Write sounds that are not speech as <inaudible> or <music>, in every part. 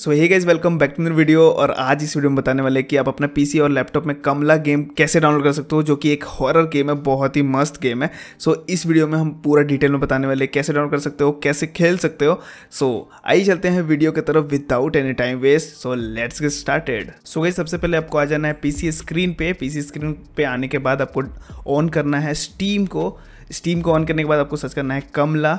So hey guys welcome back to video और आज इस वीडियो में बताने वाले कि आप अपने पीसी और लैपटॉप में कमला गेम कैसे डाउनलोड कर सकते हो जो कि एक हॉरर गेम है बहुत ही मस्त गेम है सो so, इस वीडियो में हम पूरा डिटेल में बताने वाले कैसे डाउनलोड कर सकते हो कैसे खेल सकते हो सो so, आइए चलते हैं वीडियो की तरफ without any time waste so let's get started so guys सबसे पहले आपको आ जाना है पी स्क्रीन पे पी स्क्रीन पे आने के बाद आपको ऑन करना है स्टीम को स्टीम को ऑन करने के बाद आपको सर्च करना है कमला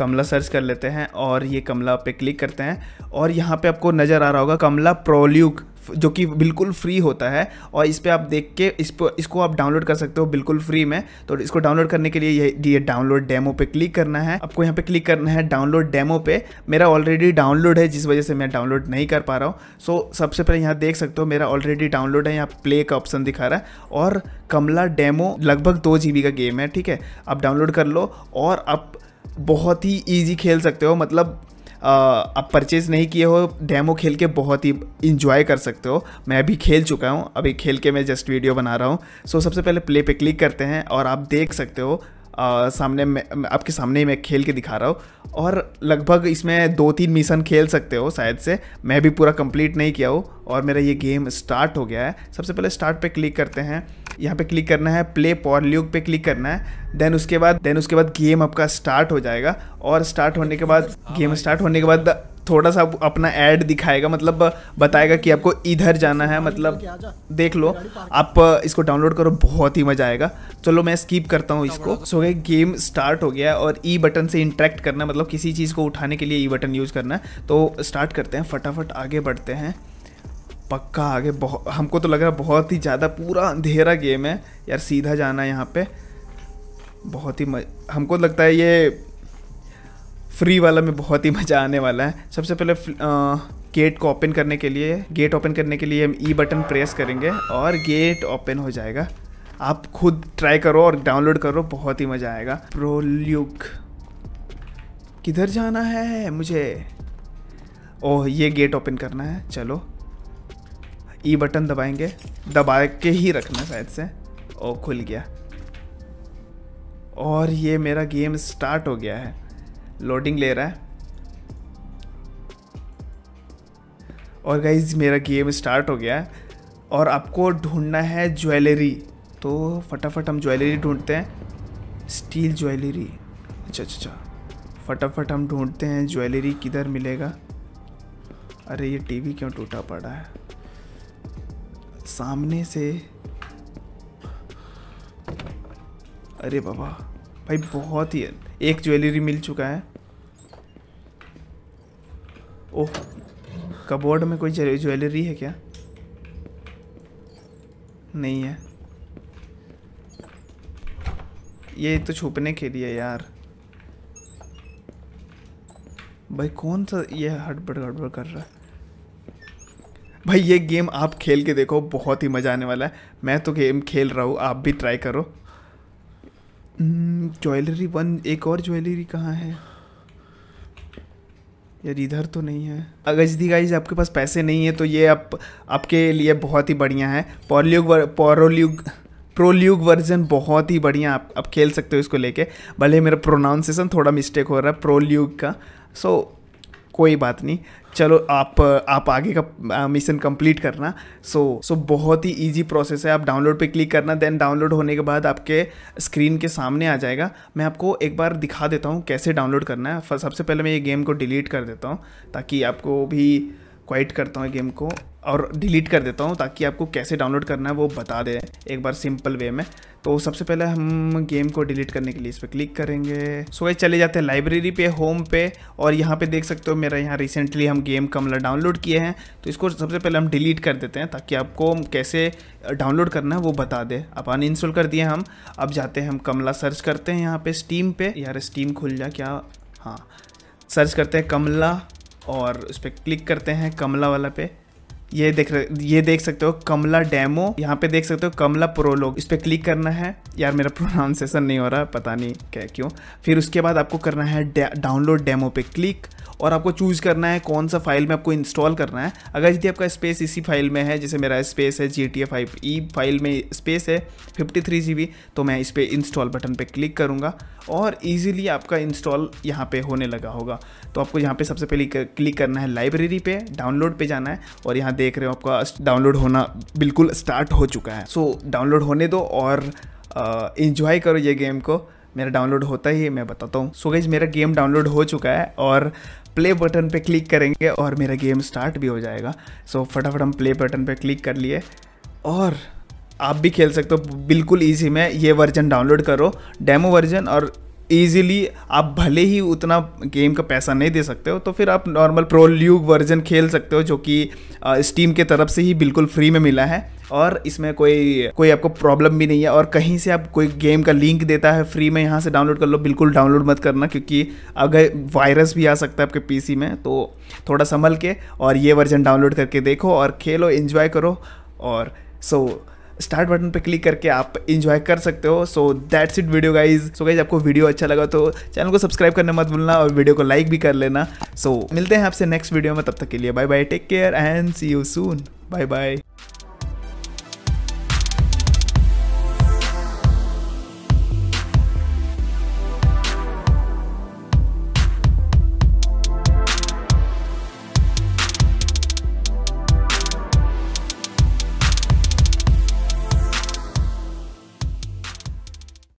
कमला सर्च कर लेते हैं और ये कमला पे क्लिक करते हैं और यहाँ पे आपको नज़र आ रहा होगा कमला प्रोल्यूक जो कि बिल्कुल फ्री होता है और इस पर आप देख के इस पर इसको आप डाउनलोड कर सकते हो बिल्कुल फ्री में तो इसको डाउनलोड करने के लिए ये डाउनलोड डेमो पे क्लिक करना है आपको यहाँ पे क्लिक करना है डाउनलोड डेमो पे मेरा ऑलरेडी डाउनलोड है जिस वजह से मैं डाउनलोड नहीं कर पा रहा हूँ सो सबसे पहले यहाँ देख सकते हो मेरा ऑलरेडी डाउनलोड है यहाँ प्ले का ऑप्शन दिखा रहा है और कमला डेमो लगभग दो जी का गेम है ठीक है आप डाउनलोड कर लो और आप बहुत ही ईजी खेल सकते हो मतलब आप परचेज़ नहीं किए हो डेमो खेल के बहुत ही इन्जॉय कर सकते हो मैं अभी खेल चुका हूँ अभी खेल के मैं जस्ट वीडियो बना रहा हूँ सो so, सबसे पहले प्ले पे क्लिक करते हैं और आप देख सकते हो आ, सामने में आपके सामने ही मैं खेल के दिखा रहा हूँ और लगभग इसमें दो तीन मिशन खेल सकते हो शायद से मैं भी पूरा कंप्लीट नहीं किया हूँ और मेरा ये गेम स्टार्ट हो गया है सबसे पहले स्टार्ट पे क्लिक करते हैं यहाँ पे क्लिक करना है प्ले पॉर ल्यूक पे क्लिक करना है देन उसके बाद देन उसके बाद गेम आपका स्टार्ट हो जाएगा और स्टार्ट होने के बाद गेम हाँ स्टार्ट होने के बाद थोड़ा सा अपना ऐड दिखाएगा मतलब बताएगा कि आपको इधर जाना है मतलब देख लो आप इसको डाउनलोड करो बहुत ही मजा आएगा चलो मैं स्किप करता हूँ इसको सो गए गेम स्टार्ट हो गया और ई e बटन से इंट्रैक्ट करना मतलब किसी चीज़ को उठाने के लिए ई बटन यूज़ करना है तो स्टार्ट करते हैं फटाफट आगे बढ़ते हैं पक्का आगे बहुत हमको तो लग रहा बहुत ही ज़्यादा पूरा अंधेरा गेम है यार सीधा जाना है यहाँ पर बहुत ही मज हमको तो लगता है ये फ्री वाला में बहुत ही मज़ा आने वाला है सबसे पहले गेट को ओपन करने के लिए गेट ओपन करने के लिए हम ई e बटन प्रेस करेंगे और गेट ओपन हो जाएगा आप खुद ट्राई करो और डाउनलोड करो बहुत ही मज़ा आएगा प्रोल्यूक किधर जाना है मुझे ओह ये गेट ओपन करना है चलो ई e बटन दबाएंगे दबा के ही रखना शायद से ओ खुल गया और ये मेरा गेम स्टार्ट हो गया है लोडिंग ले रहा है और गाइज मेरा गेम स्टार्ट हो गया है और आपको ढूंढना है ज्वेलरी तो फटाफट हम ज्वेलरी ढूंढते हैं स्टील ज्वेलरी अच्छा अच्छा, अच्छा। फटाफट हम ढूंढते हैं ज्वेलरी किधर मिलेगा अरे ये टीवी क्यों टूटा पड़ा है सामने से अरे बाबा भाई बहुत ही एक ज्वेलरी मिल चुका है ओह कबोर्ड में कोई ज्वेलरी है क्या नहीं है ये तो छुपने के लिए यार भाई कौन सा ये हड़बड़ गड़बड़ कर रहा है भाई ये गेम आप खेल के देखो बहुत ही मज़ा आने वाला है मैं तो गेम खेल रहा हूँ आप भी ट्राई करो हम्म, ज्वेलरी वन एक और ज्वेलरी कहाँ है यार इधर तो नहीं है अगर जी गाइज आपके पास पैसे नहीं है तो ये आप आपके लिए बहुत ही बढ़िया है पॉरल्यूग पॉरोल्यूग प्रोल्यूग वर्जन बहुत ही बढ़िया आप आप खेल सकते हो इसको लेके भले मेरा प्रोनाउंसिएशन थोड़ा मिस्टेक हो रहा है प्रोल्यूग का सो so, कोई बात नहीं चलो आप आप आगे का मिशन कंप्लीट करना सो so, सो so बहुत ही इजी प्रोसेस है आप डाउनलोड पे क्लिक करना देन डाउनलोड होने के बाद आपके स्क्रीन के सामने आ जाएगा मैं आपको एक बार दिखा देता हूँ कैसे डाउनलोड करना है सबसे पहले मैं ये गेम को डिलीट कर देता हूँ ताकि आपको भी क्वाइट करता हूँ गेम को और डिलीट कर देता हूँ ताकि आपको कैसे डाउनलोड करना है वो बता दे एक बार सिंपल वे में तो सबसे पहले हम गेम को डिलीट करने के लिए इस पर क्लिक करेंगे सो ये चले जाते हैं लाइब्रेरी पे होम पे और यहाँ पे देख सकते हो मेरा यहाँ रिसेंटली हम गेम कमला डाउनलोड किए हैं तो इसको सबसे पहले हम डिलीट कर देते हैं ताकि आपको कैसे डाउनलोड करना है वो बता दे अब अन इंस्टॉल कर दिए हम अब जाते हैं हम कमला सर्च करते हैं यहाँ पर स्टीम पर यार स्टीम खुल जाए क्या हाँ सर्च करते हैं कमला और उस पर क्लिक करते हैं कमला वाला पे ये देख ये देख सकते हो कमला डेमो यहाँ पे देख सकते हो कमला प्रोलोग इस पर क्लिक करना है यार मेरा प्रोनाउंसिएशन <laughs> नहीं हो रहा पता नहीं क्या क्यों फिर उसके बाद आपको करना है डाउनलोड डेमो पे क्लिक और आपको चूज़ करना है कौन सा फाइल में आपको इंस्टॉल करना है अगर यदि आपका स्पेस इसी फाइल में है जैसे मेरा स्पेस है G T five E file में स्पेस है फिफ्टी थ्री जी बी तो मैं इस पर इंस्टॉल बटन पर क्लिक करूँगा और ईजिली आपका इंस्टॉल यहाँ पर होने लगा होगा तो आपको यहाँ पर सबसे पहले क्लिक करना है लाइब्रेरी पर डाउनलोड पर जाना है और यहाँ देख रहे हो आपका डाउनलोड होना बिल्कुल स्टार्ट हो चुका है सो so, डाउनलोड होने दो और इन्जॉय करो ये गेम को मेरा डाउनलोड होता ही है मैं बताता हूँ सो गाइज मेरा गेम डाउनलोड हो चुका है और प्ले बटन पे क्लिक करेंगे और मेरा गेम स्टार्ट भी हो जाएगा सो so, फटाफट हम प्ले बटन पे क्लिक कर लिए और आप भी खेल सकते हो बिल्कुल ईजी में ये वर्जन डाउनलोड करो डेमो वर्जन और ईजिली आप भले ही उतना गेम का पैसा नहीं दे सकते हो तो फिर आप नॉर्मल प्रो वर्जन खेल सकते हो जो कि स्टीम के तरफ से ही बिल्कुल फ्री में मिला है और इसमें कोई कोई आपको प्रॉब्लम भी नहीं है और कहीं से आप कोई गेम का लिंक देता है फ्री में यहाँ से डाउनलोड कर लो बिल्कुल डाउनलोड मत करना क्योंकि अगर वायरस भी आ सकता है आपके पीसी में तो थोड़ा संभल के और ये वर्जन डाउनलोड करके देखो और खेलो एंजॉय करो और सो so, स्टार्ट बटन पे क्लिक करके आप इंजॉय कर सकते हो so that's it video guys so guys आपको वीडियो अच्छा लगा तो चैनल को सब्सक्राइब करने मत भूलना और वीडियो को लाइक भी कर लेना सो so, मिलते हैं आपसे नेक्स्ट वीडियो में तब तक के लिए bye bye take care and see you soon bye bye